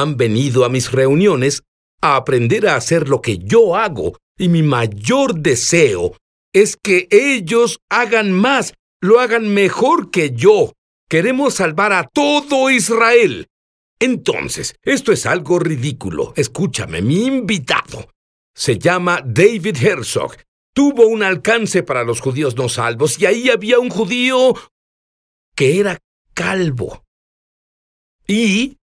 han venido a mis reuniones a aprender a hacer lo que yo hago y mi mayor deseo es que ellos hagan más, lo hagan mejor que yo. Queremos salvar a todo Israel. Entonces, esto es algo ridículo. Escúchame, mi invitado. Se llama David Herzog. Tuvo un alcance para los judíos no salvos y ahí había un judío que era calvo. Y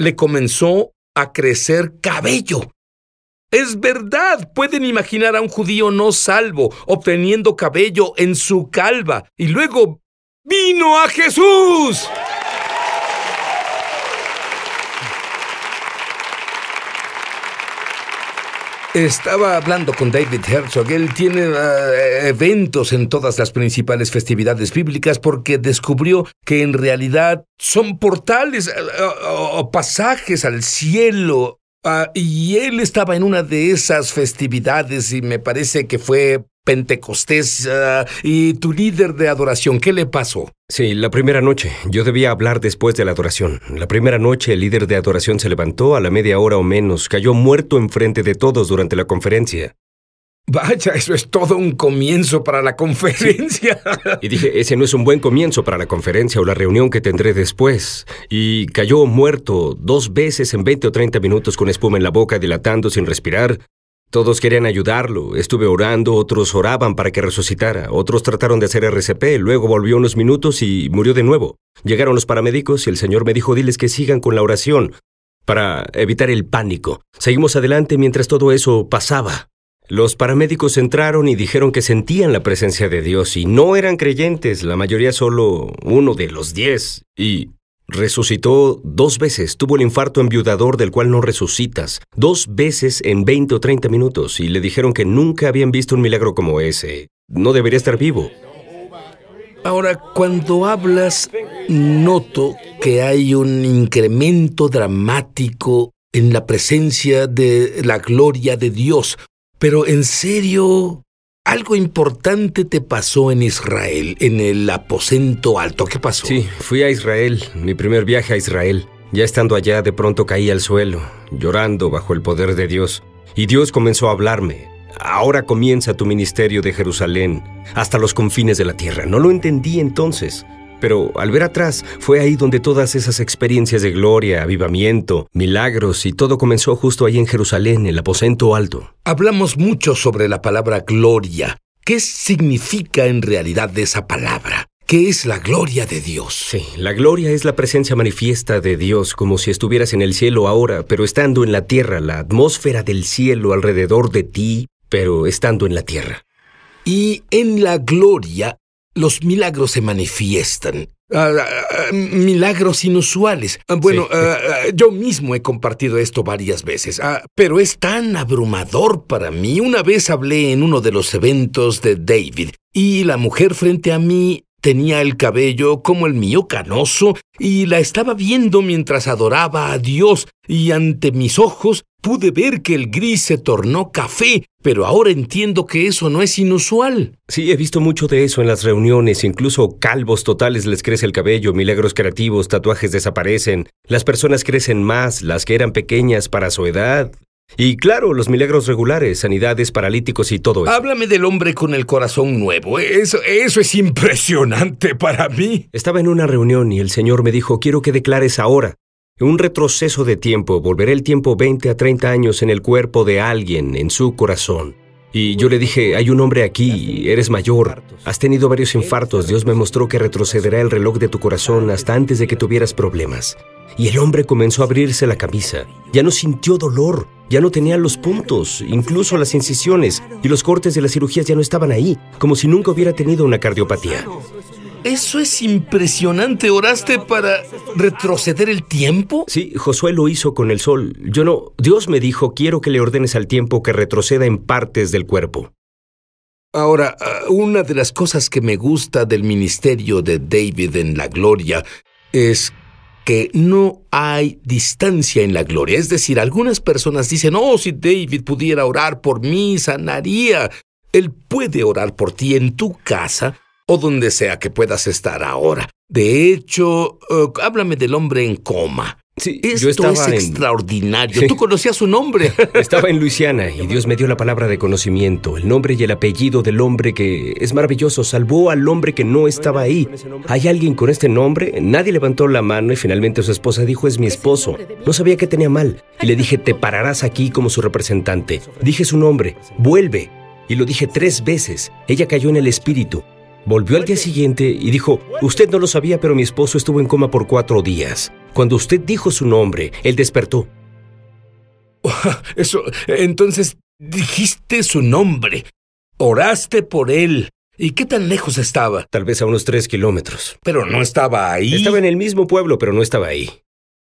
le comenzó a crecer cabello. Es verdad, pueden imaginar a un judío no salvo obteniendo cabello en su calva y luego vino a Jesús. Estaba hablando con David Herzog. Él tiene eh, eventos en todas las principales festividades bíblicas porque descubrió que en realidad son portales eh, o pasajes al cielo. Ah, y él estaba en una de esas festividades y me parece que fue pentecostés ah, y tu líder de adoración, ¿qué le pasó? Sí, la primera noche. Yo debía hablar después de la adoración. La primera noche el líder de adoración se levantó a la media hora o menos, cayó muerto enfrente de todos durante la conferencia. Vaya, eso es todo un comienzo para la conferencia. Y dije, ese no es un buen comienzo para la conferencia o la reunión que tendré después. Y cayó muerto dos veces en 20 o 30 minutos con espuma en la boca, dilatando sin respirar, todos querían ayudarlo. Estuve orando, otros oraban para que resucitara, otros trataron de hacer RCP, luego volvió unos minutos y murió de nuevo. Llegaron los paramédicos y el Señor me dijo, diles que sigan con la oración para evitar el pánico. Seguimos adelante mientras todo eso pasaba. Los paramédicos entraron y dijeron que sentían la presencia de Dios y no eran creyentes, la mayoría solo uno de los diez. Y Resucitó dos veces, tuvo el infarto enviudador del cual no resucitas, dos veces en 20 o 30 minutos, y le dijeron que nunca habían visto un milagro como ese. No debería estar vivo. Ahora, cuando hablas, noto que hay un incremento dramático en la presencia de la gloria de Dios. Pero en serio, algo importante te pasó en Israel, en el aposento alto. ¿Qué pasó? Sí, fui a Israel, mi primer viaje a Israel. Ya estando allá, de pronto caí al suelo, llorando bajo el poder de Dios. Y Dios comenzó a hablarme. Ahora comienza tu ministerio de Jerusalén, hasta los confines de la tierra. No lo entendí entonces. Pero al ver atrás, fue ahí donde todas esas experiencias de gloria, avivamiento, milagros y todo comenzó justo ahí en Jerusalén, el aposento alto. Hablamos mucho sobre la palabra gloria. ¿Qué significa en realidad esa palabra? ¿Qué es la gloria de Dios? Sí, la gloria es la presencia manifiesta de Dios, como si estuvieras en el cielo ahora, pero estando en la tierra, la atmósfera del cielo alrededor de ti, pero estando en la tierra. Y en la gloria los milagros se manifiestan. Ah, ah, ah, milagros inusuales. bueno, yo mismo he compartido esto varias veces, pero es tan abrumador para mí. Una vez hablé en uno de los eventos de David y la mujer frente a mí Tenía el cabello como el mío canoso y la estaba viendo mientras adoraba a Dios y ante mis ojos pude ver que el gris se tornó café, pero ahora entiendo que eso no es inusual. Sí, he visto mucho de eso en las reuniones, incluso calvos totales les crece el cabello, milagros creativos, tatuajes desaparecen, las personas crecen más, las que eran pequeñas para su edad. Y claro, los milagros regulares, sanidades, paralíticos y todo eso. Háblame del hombre con el corazón nuevo. Eso, eso es impresionante para mí. Estaba en una reunión y el Señor me dijo, quiero que declares ahora. Un retroceso de tiempo, volveré el tiempo 20 a 30 años en el cuerpo de alguien, en su corazón. Y yo le dije, hay un hombre aquí, eres mayor, has tenido varios infartos, Dios me mostró que retrocederá el reloj de tu corazón hasta antes de que tuvieras problemas. Y el hombre comenzó a abrirse la camisa, ya no sintió dolor, ya no tenía los puntos, incluso las incisiones, y los cortes de las cirugías ya no estaban ahí, como si nunca hubiera tenido una cardiopatía. Eso es impresionante. ¿Oraste para retroceder el tiempo? Sí, Josué lo hizo con el sol. Yo no. Dios me dijo, quiero que le ordenes al tiempo que retroceda en partes del cuerpo. Ahora, ah, una de las cosas que me gusta del ministerio de David en la gloria es que no hay distancia en la gloria. Es decir, algunas personas dicen, oh, si David pudiera orar por mí, sanaría. Él puede orar por ti en tu casa o donde sea que puedas estar ahora. De hecho, eh, háblame del hombre en coma. Sí, Esto es extraordinario. Tú conocías su nombre. Estaba en Luisiana y Dios me dio la palabra de conocimiento, el nombre y el apellido del hombre que es maravilloso. Salvó al hombre que no estaba ahí. ¿Hay alguien con este nombre? Nadie levantó la mano y finalmente su esposa dijo, es mi esposo. No sabía que tenía mal. Y le dije, te pararás aquí como su representante. Dije su nombre, vuelve. Y lo dije tres veces. Ella cayó en el espíritu. Volvió al día siguiente y dijo, usted no lo sabía, pero mi esposo estuvo en coma por cuatro días. Cuando usted dijo su nombre, él despertó. Eso, entonces dijiste su nombre, oraste por él. ¿Y qué tan lejos estaba? Tal vez a unos tres kilómetros. Pero no estaba ahí. Estaba en el mismo pueblo, pero no estaba ahí.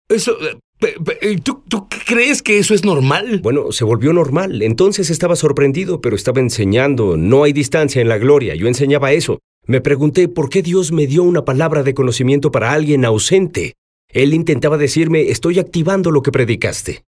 Eso... Eh, ¿Tú, crees que eso es normal? Bueno, se volvió normal. Entonces estaba sorprendido, pero estaba enseñando. No hay distancia en la gloria. Yo enseñaba eso. Me pregunté por qué Dios me dio una palabra de conocimiento para alguien ausente. Él intentaba decirme, estoy activando lo que predicaste.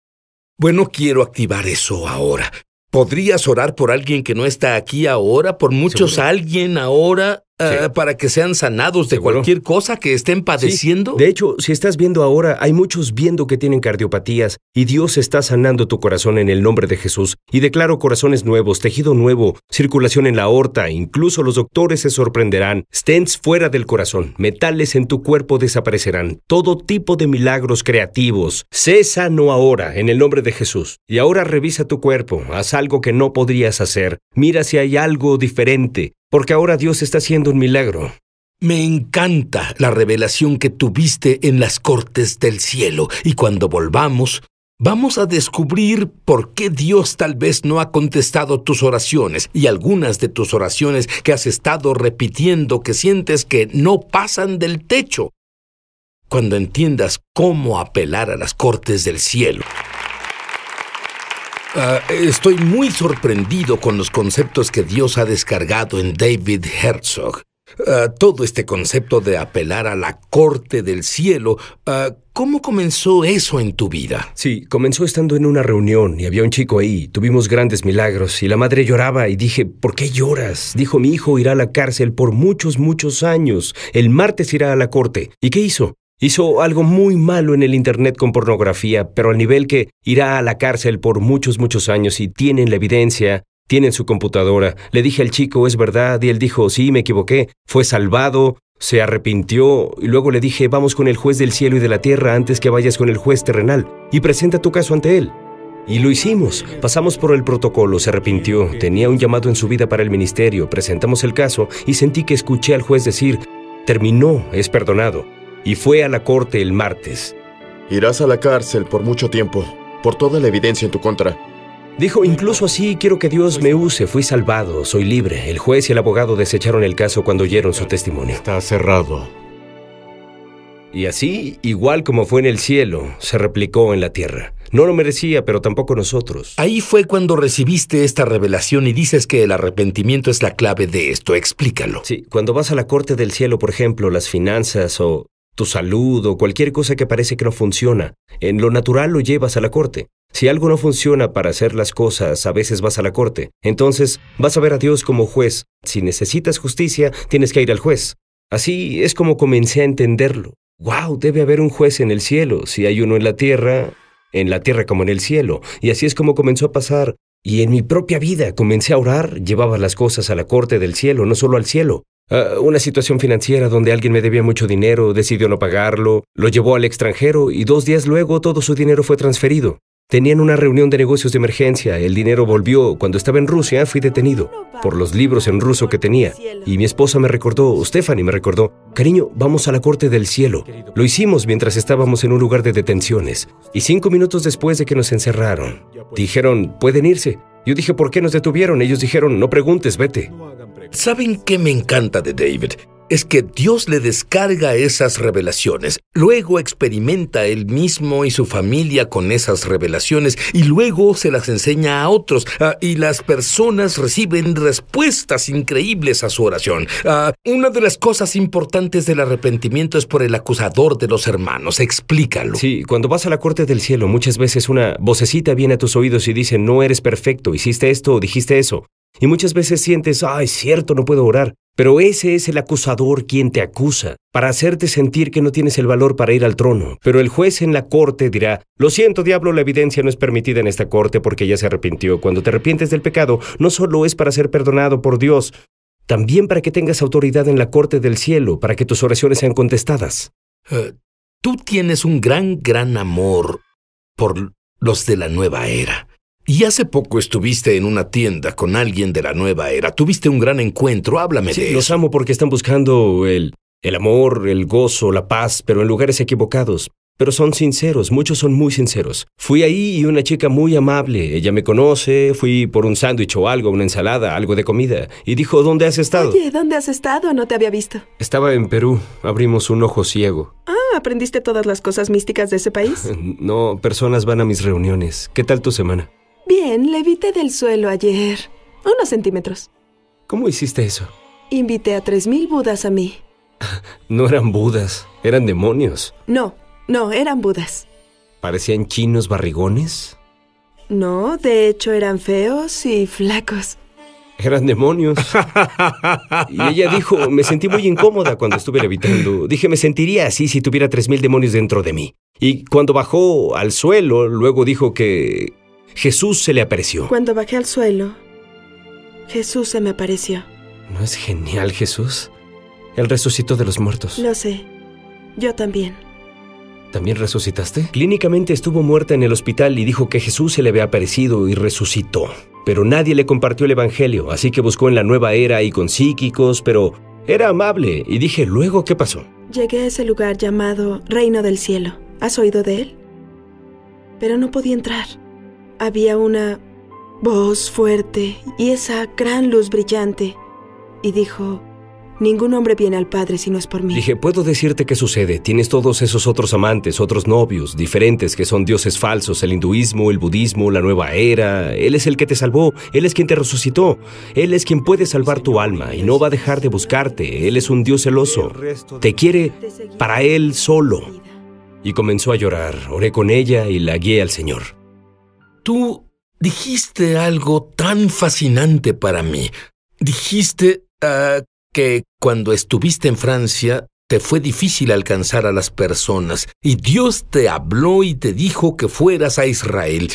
Bueno, quiero activar eso ahora. ¿Podrías orar por alguien que no está aquí ahora, por muchos alguien ahora? Eh, para que sean sanados de cualquier cosa que estén padeciendo? De hecho, si estás viendo ahora, hay muchos viendo que tienen cardiopatías y Dios está sanando tu corazón en el nombre de Jesús. Y declaro corazones nuevos, tejido nuevo, circulación en la aorta, incluso los doctores se sorprenderán, stents fuera del corazón, metales en tu cuerpo desaparecerán, todo tipo de milagros creativos. Sé sano ahora en el nombre de Jesús. Y ahora revisa tu cuerpo, haz algo que no podrías hacer, mira si hay algo diferente, porque ahora Dios está haciendo un milagro. Me encanta la revelación que tuviste en las cortes del cielo, y cuando volvamos, vamos a descubrir por qué Dios tal vez no ha contestado tus oraciones y algunas de tus oraciones que has estado repitiendo que sientes que no pasan del techo, cuando entiendas cómo apelar a las cortes del cielo. Ah, estoy muy sorprendido con los conceptos que Dios ha descargado en David Herzog. Ah, todo este concepto de apelar a la corte del cielo, ah, ¿cómo comenzó eso en tu vida? Sí, comenzó estando en una reunión y había un chico ahí. Tuvimos grandes milagros y la madre lloraba y dije, ¿por qué lloras? Dijo, mi hijo irá a la cárcel por muchos, muchos años. El martes irá a la corte. ¿Y qué hizo? Hizo algo muy malo en el Internet con pornografía, pero al nivel que irá a la cárcel por muchos, muchos años y tienen la evidencia, tienen su computadora. Le dije al chico, es verdad, y él dijo, sí, me equivoqué, fue salvado, se arrepintió, y luego le dije, vamos con el juez del cielo y de la tierra antes que vayas con el juez terrenal, y presenta tu caso ante él. Y lo hicimos. Pasamos por el protocolo, se arrepintió, tenía un llamado en su vida para el ministerio, presentamos el caso y sentí que escuché al juez decir, terminó, es perdonado y fue a la corte el martes. Irás a la cárcel por mucho tiempo, por toda la evidencia en tu contra. Dijo, incluso así quiero que Dios me use, fui salvado, soy libre. El juez y el abogado desecharon el caso cuando oyeron su testimonio. Está cerrado. Y así, igual como fue en el cielo, se replicó en la tierra. No lo merecía, pero tampoco nosotros. Ahí fue cuando recibiste esta revelación y dices que el arrepentimiento es la clave de esto. Explícalo. Sí, cuando vas a la corte del cielo, por ejemplo, las finanzas o tu salud o cualquier cosa que parece que no funciona. En lo natural lo llevas a la corte. Si algo no funciona para hacer las cosas, a veces vas a la corte. Entonces vas a ver a Dios como juez. Si necesitas justicia, tienes que ir al juez. Así es como comencé a entenderlo. ¡Wow! Debe haber un juez en el cielo. Si hay uno en la tierra, en la tierra como en el cielo. Y así es como comenzó a pasar. Y en mi propia vida comencé a orar, llevaba las cosas a la corte del cielo, no solo al cielo. Ah, una situación financiera donde alguien me debía mucho dinero, decidió no pagarlo, lo llevó al extranjero y dos días luego todo su dinero fue transferido. Tenían una reunión de negocios de emergencia, el dinero volvió. Cuando estaba en Rusia fui detenido por los libros en ruso que tenía. Y mi esposa me recordó, Stephanie me recordó, cariño, vamos a la corte del cielo. Lo hicimos mientras estábamos en un lugar de detenciones. Y cinco minutos después de que nos encerraron, dijeron, pueden irse. Yo dije, ¿por qué nos detuvieron? Ellos dijeron, no preguntes, vete. ¿Saben qué me encanta de David? Es que Dios le descarga esas revelaciones, luego experimenta él mismo y su familia con esas revelaciones y luego se las enseña a otros ah, y las personas reciben respuestas increíbles a su oración. Ah, una de las cosas importantes del arrepentimiento es por el acusador de los hermanos, explícalo. Sí, cuando vas a la corte del cielo muchas veces una vocecita viene a tus oídos y dice, no eres perfecto, hiciste esto o dijiste eso. Y muchas veces sientes, ah, es cierto, no puedo orar. Pero ese es el acusador quien te acusa, para hacerte sentir que no tienes el valor para ir al trono. Pero el juez en la corte dirá, lo siento diablo, la evidencia no es permitida en esta corte porque ella se arrepintió. Cuando te arrepientes del pecado, no solo es para ser perdonado por Dios, también para que tengas autoridad en la corte del cielo, para que tus oraciones sean contestadas. Eh, tú tienes un gran, gran amor por los de la nueva era. Y hace poco estuviste en una tienda con alguien de la nueva era. Tuviste un gran encuentro. Háblame Los amo porque están buscando el, el amor, el gozo, la paz, pero en lugares equivocados. Pero son sinceros, muchos son muy sinceros. Fui ahí y una chica muy amable, ella me conoce, fui por un sándwich o algo, una ensalada, algo de comida, y dijo, ¿dónde has estado? Oye, ¿dónde has estado? No te había visto. Estaba en Perú, abrimos un ojo ciego. Ah, ¿aprendiste todas las cosas místicas de ese país? no, personas van a mis reuniones. ¿Qué tal tu semana? Bien, levité del suelo ayer. Unos centímetros. ¿Cómo hiciste eso? Invité a tres mil budas a mí. no eran budas, eran demonios. No, no, eran budas. ¿Parecían chinos barrigones? No, de hecho eran feos y flacos. Eran demonios. y ella dijo, me sentí muy incómoda cuando estuve levitando. Dije, me sentiría así si tuviera tres mil demonios dentro de mí. Y cuando bajó al suelo, luego dijo que Jesús se le apareció. Cuando bajé al suelo, Jesús se me apareció. ¿No es genial Jesús? Él resucitó de los muertos. Lo sé. Yo también. ¿También resucitaste? Clínicamente estuvo muerta en el hospital y dijo que Jesús se le había aparecido y resucitó. Pero nadie le compartió el Evangelio, así que buscó en la nueva era y con psíquicos, pero era amable y dije, luego, ¿qué pasó? Llegué a ese lugar llamado Reino del Cielo. ¿Has oído de él? Pero no podía entrar había una voz fuerte y esa gran luz brillante, y dijo, Ningún hombre viene al Padre si no es por mí. Dije, puedo decirte qué sucede. Tienes todos esos otros amantes, otros novios, diferentes, que son dioses falsos, el hinduismo, el budismo, la nueva era. Él es el que te salvó, Él es quien te resucitó, Él es quien puede salvar tu alma y no va a dejar de buscarte. Él es un Dios celoso. Te quiere para Él solo. Y comenzó a llorar. Oré con ella y la guié al Señor. Tú dijiste algo tan fascinante para mí. Dijiste ah, que cuando estuviste en Francia te fue difícil alcanzar a las personas y Dios te habló y te dijo que fueras a Israel.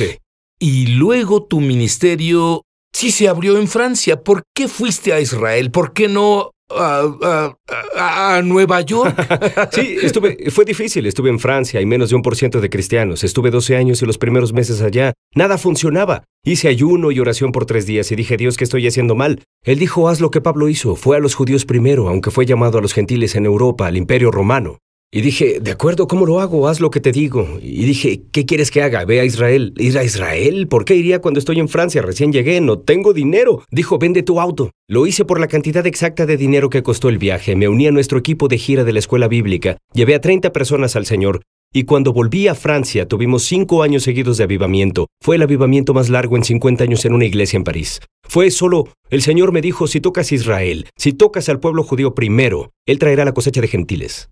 Y luego tu ministerio sí se abrió en Francia. ¿Por qué fuiste a Israel? ¿Por qué no a, ah, ah, ah, Nueva York. sí, estuve, fue difícil. Estuve en Francia y menos de un por ciento de cristianos. Estuve 12 años y los primeros meses allá. Nada funcionaba. Hice ayuno y oración por tres días y dije, Dios, ¿qué estoy haciendo mal? Él dijo, haz lo que Pablo hizo. Fue a los judíos primero, aunque fue llamado a los gentiles en Europa, al imperio romano. Y dije, de acuerdo, ¿cómo lo hago? Haz lo que te digo. Y dije, ¿qué quieres que haga? Ve a Israel. ¿Ir a Israel? ¿Por qué iría cuando estoy en Francia? Recién llegué, no tengo dinero. Dijo, vende tu auto. Lo hice por la cantidad exacta de dinero que costó el viaje. Me uní a nuestro equipo de gira de la escuela bíblica. Llevé a 30 personas al Señor. Y cuando volví a Francia, tuvimos cinco años seguidos de avivamiento. Fue el avivamiento más largo en 50 años en una iglesia en París. Fue solo, el Señor me dijo, si tocas Israel, si tocas al pueblo judío primero, Él traerá la cosecha de gentiles.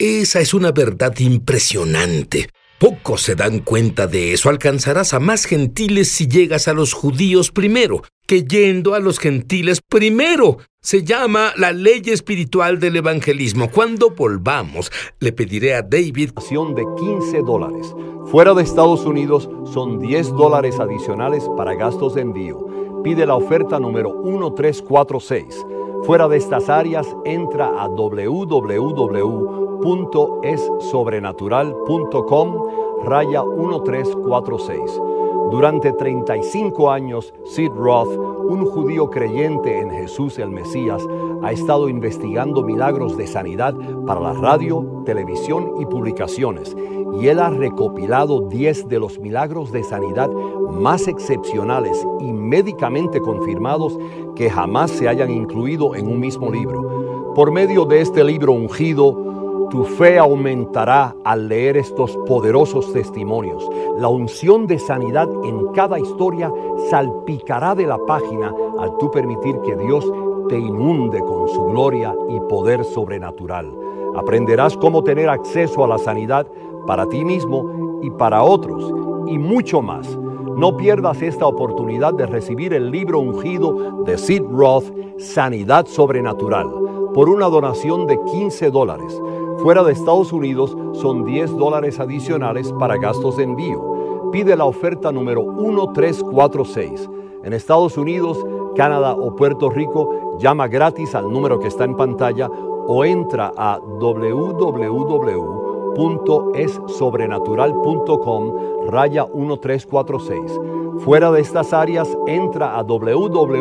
Esa es una verdad impresionante. Pocos se dan cuenta de eso. Alcanzarás a más gentiles si llegas a los judíos primero, que yendo a los gentiles primero. Se llama la ley espiritual del evangelismo. Cuando volvamos, le pediré a David... ...de 15 dólares. Fuera de Estados Unidos son 10 dólares adicionales para gastos de envío. Pide la oferta número 1346. Fuera de estas áreas, entra a www.esobrenatural.com raya 1346. Durante 35 años, Sid Roth, un judío creyente en Jesús el Mesías, ha estado investigando milagros de sanidad para la radio, televisión y publicaciones y él ha recopilado 10 de los milagros de sanidad más excepcionales y médicamente confirmados que jamás se hayan incluido en un mismo libro. Por medio de este libro ungido, tu fe aumentará al leer estos poderosos testimonios. La unción de sanidad en cada historia salpicará de la página al tú permitir que Dios te inunde con su gloria y poder sobrenatural. Aprenderás cómo tener acceso a la sanidad para ti mismo y para otros, y mucho más. No pierdas esta oportunidad de recibir el libro ungido de Sid Roth, Sanidad Sobrenatural, por una donación de 15 dólares. Fuera de Estados Unidos son 10 dólares adicionales para gastos de envío. Pide la oferta número 1346. En Estados Unidos, Canadá o Puerto Rico, llama gratis al número que está en pantalla o entra a www www.essobrenatural.com raya 1346. Fuera de estas áreas, entra a www.es.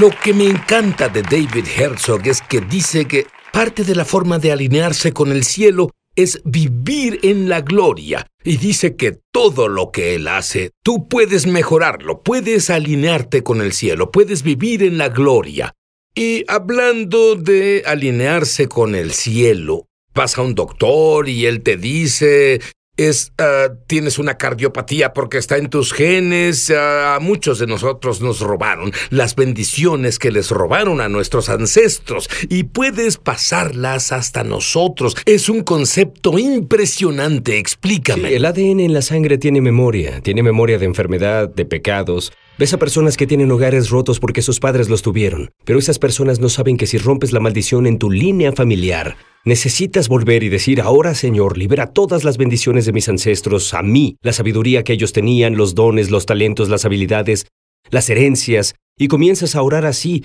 Lo que me encanta de David Herzog es que dice que parte de la forma de alinearse con el cielo es vivir en la gloria. Y dice que todo lo que Él hace, tú puedes mejorarlo, puedes alinearte con el cielo, puedes vivir en la gloria. Y hablando de alinearse con el cielo, vas a un doctor y él te dice, es, ah, tienes una cardiopatía porque está en tus genes, ah, a muchos de nosotros nos robaron las bendiciones que les robaron a nuestros ancestros y puedes pasarlas hasta nosotros. Es un concepto impresionante, explícame. el ADN en la sangre tiene memoria, tiene memoria de enfermedad, de pecados Ves a personas que tienen hogares rotos porque sus padres los tuvieron, pero esas personas no saben que si rompes la maldición en tu línea familiar, necesitas volver y decir, ahora Señor, libera todas las bendiciones de mis ancestros, a mí, la sabiduría que ellos tenían, los dones, los talentos, las habilidades, las herencias, y comienzas a orar así.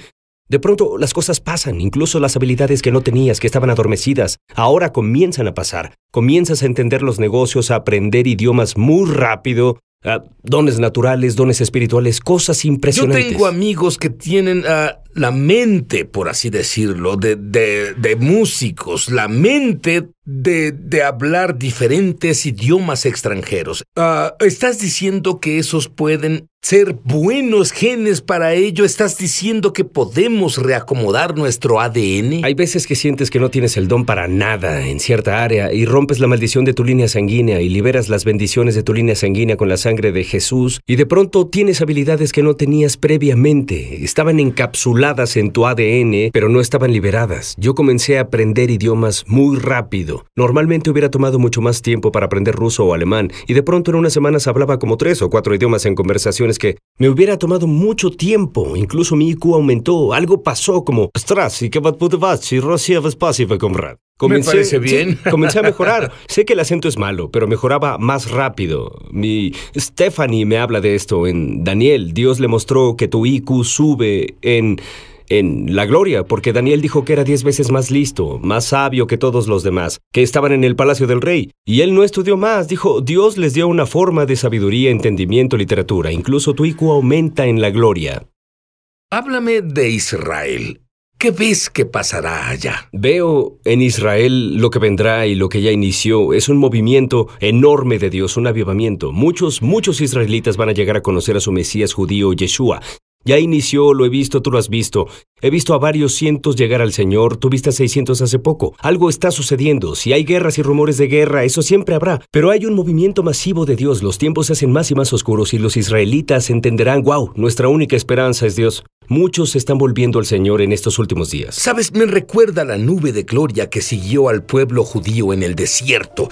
De pronto las cosas pasan, incluso las habilidades que no tenías, que estaban adormecidas, ahora comienzan a pasar. Comienzas a entender los negocios, a aprender idiomas muy rápido, Ah, dones naturales, dones espirituales, cosas impresionantes. Yo tengo amigos que tienen a ah, la mente, por así decirlo, de, músicos, la mente de, hablar diferentes idiomas extranjeros. Ah, ¿Estás diciendo que esos pueden ser buenos genes para ello? ¿Estás diciendo que podemos reacomodar nuestro ADN? Hay veces que sientes que no tienes el don para nada en cierta área y rompes la maldición de tu línea sanguínea y liberas las bendiciones de tu línea sanguínea con la sangre de Jesús y de pronto tienes habilidades que no tenías previamente, estaban encapsuladas en tu ADN, pero no estaban liberadas. Yo comencé a aprender idiomas muy rápido. Normalmente hubiera tomado mucho más tiempo para aprender ruso o alemán, y de pronto en unas semanas hablaba como tres o cuatro idiomas en conversaciones que me hubiera tomado mucho tiempo. Incluso mi IQ aumentó. Algo pasó como... Comencé, bien. comencé a mejorar. sé que el acento es malo, pero mejoraba más rápido. Mi Stephanie me habla de esto en Daniel. Dios le mostró que tu IQ sube en en la gloria, porque Daniel dijo que era diez veces más listo, más sabio que todos los demás, que estaban en el palacio del rey, y él no estudió más, dijo, Dios les dio una forma de sabiduría, entendimiento, literatura, incluso tu IQ aumenta en la gloria. Háblame de Israel. ¿Qué ves que pasará allá? Veo en Israel lo que vendrá y lo que ya inició. Es un movimiento enorme de Dios, un avivamiento. Muchos, muchos israelitas van a llegar a conocer a su Mesías judío, Yeshua. Ya inició, lo he visto, tú lo has visto. He visto a varios cientos llegar al Señor, tuviste a 600 hace poco. Algo está sucediendo. Si hay guerras y rumores de guerra, eso siempre habrá. Pero hay un movimiento masivo de Dios. Los tiempos se hacen más y más oscuros y los israelitas entenderán, wow, nuestra única esperanza es Dios. Muchos están volviendo al Señor en estos últimos días. Sabes, me recuerda la nube de gloria que siguió al pueblo judío en el desierto.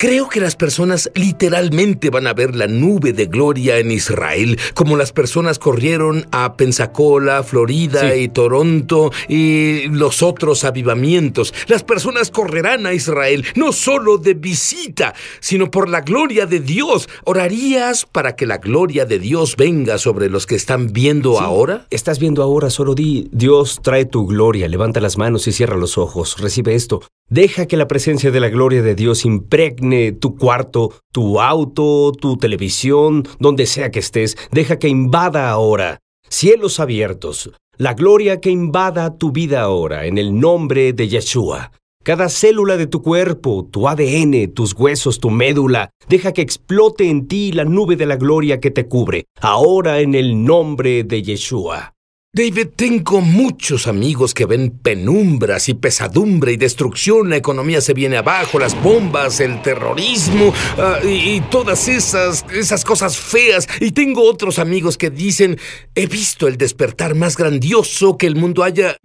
Creo que las personas literalmente van a ver la nube de gloria en Israel, como las personas corrieron a Pensacola, Florida y Toronto y los otros avivamientos. Las personas correrán a Israel, no solo de visita, sino por la gloria de Dios. ¿Orarías para que la gloria de Dios venga sobre los que están viendo ahora? Estás viendo ahora, solo di, Dios trae tu gloria, levanta las manos y cierra los ojos, recibe esto. Deja que la presencia de la gloria de Dios impregne tu cuarto, tu auto, tu televisión, donde sea que estés. Deja que invada ahora. Cielos abiertos. La gloria que invada tu vida ahora, en el nombre de Yeshua. Cada célula de tu cuerpo, tu ADN, tus huesos, tu médula, deja que explote en ti la nube de la gloria que te cubre, ahora en el nombre de Yeshua. David, tengo muchos amigos que ven penumbras y pesadumbre y destrucción. La economía se viene abajo, las bombas, el terrorismo ah, y, todas esas, esas cosas feas. Y tengo otros amigos que dicen, he visto el despertar más grandioso que el mundo haya,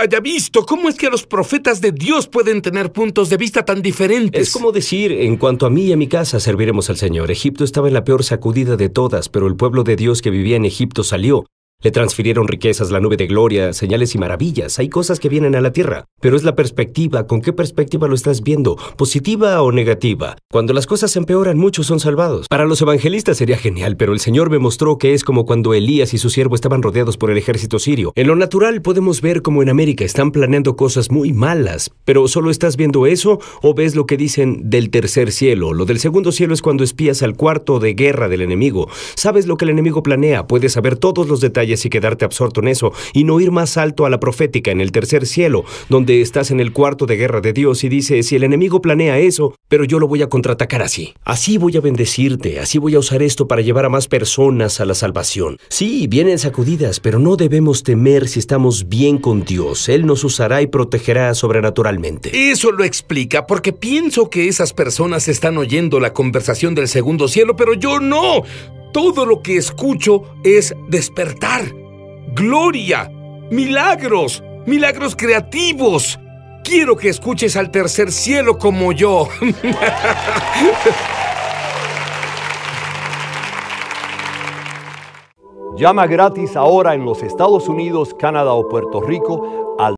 haya visto. ¿Cómo es que los profetas de Dios pueden tener puntos de vista tan diferentes? Es como decir, en cuanto a mí y a mi casa, serviremos al Señor. Egipto estaba en la peor sacudida de todas, pero el pueblo de Dios que vivía en Egipto salió. Le transfirieron riquezas, la nube de gloria, señales y maravillas. Hay cosas que vienen a la tierra, pero es la perspectiva, con qué perspectiva lo estás viendo, positiva o negativa. Cuando las cosas se empeoran, muchos son salvados. Para los evangelistas sería genial, pero el Señor me mostró que es como cuando Elías y su siervo estaban rodeados por el ejército sirio. En lo natural podemos ver como en América están planeando cosas muy malas, pero solo estás viendo eso o ves lo que dicen del tercer cielo. Lo del segundo cielo es cuando espías al cuarto de guerra del enemigo. Sabes lo que el enemigo planea, puedes saber todos los detalles y quedarte absorto en eso y no ir más alto a la profética en el tercer cielo, donde estás en el cuarto de guerra de Dios y dices, si el enemigo planea eso, pero yo lo voy a contraatacar así. Así voy a bendecirte, así voy a usar esto para llevar a más personas a la salvación. Sí, vienen sacudidas, pero no debemos temer si estamos bien con Dios. Él nos usará y protegerá sobrenaturalmente. Eso lo explica, porque pienso que esas personas están oyendo la conversación del segundo cielo, pero yo no. Todo lo que escucho es despertar, gloria, milagros, milagros creativos. Quiero que escuches al tercer cielo como yo. Llama gratis ahora en los Estados Unidos, Canadá o Puerto Rico al